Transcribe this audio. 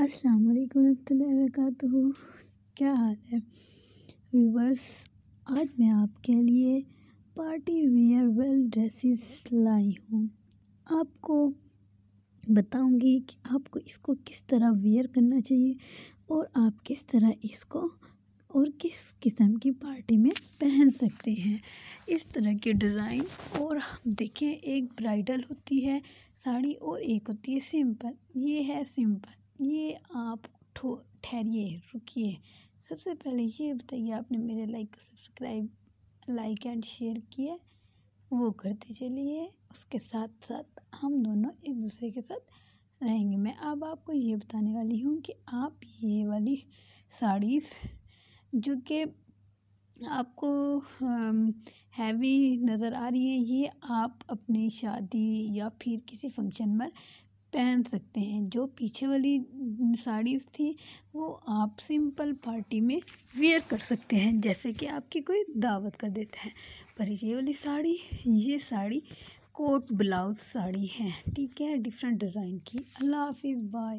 अस्सलाम वालेकुम रहमतुल्लाहि क्या हाल है व्यूवर्स आज मैं आपके लिए पार्टी वेयर वेल ड्रेसेस लाई हूँ आपको बताऊंगी कि आपको इसको किस तरह वेयर करना चाहिए और आप किस तरह इसको और किस किस्म की पार्टी में पहन सकते हैं इस तरह के डिज़ाइन और देखें एक ब्राइडल होती है साड़ी और एक होती है सिंपल ये है सिंपल ये आप ठहरिए रुकिए सबसे पहले ये बताइए आपने मेरे like subscribe like and share किए वो करते चलिए उसके साथ साथ हम दोनों एक दूसरे के साथ रहेंगे मैं अब आपको ये बताने वाली हूँ कि आप ये वाली साड़ीज़ जो कि आपको हैवी नज़र आ रही है ये आप अपनी शादी या फिर किसी फंक्शन पर पहन सकते हैं जो पीछे वाली साड़ीज़ थी वो आप सिंपल पार्टी में वेयर कर सकते हैं जैसे कि आपकी कोई दावत कर देता है पर ये वाली साड़ी ये साड़ी कोट ब्लाउज़ साड़ी है ठीक है डिफरेंट डिज़ाइन की अल्लाह हाफिज़ बाय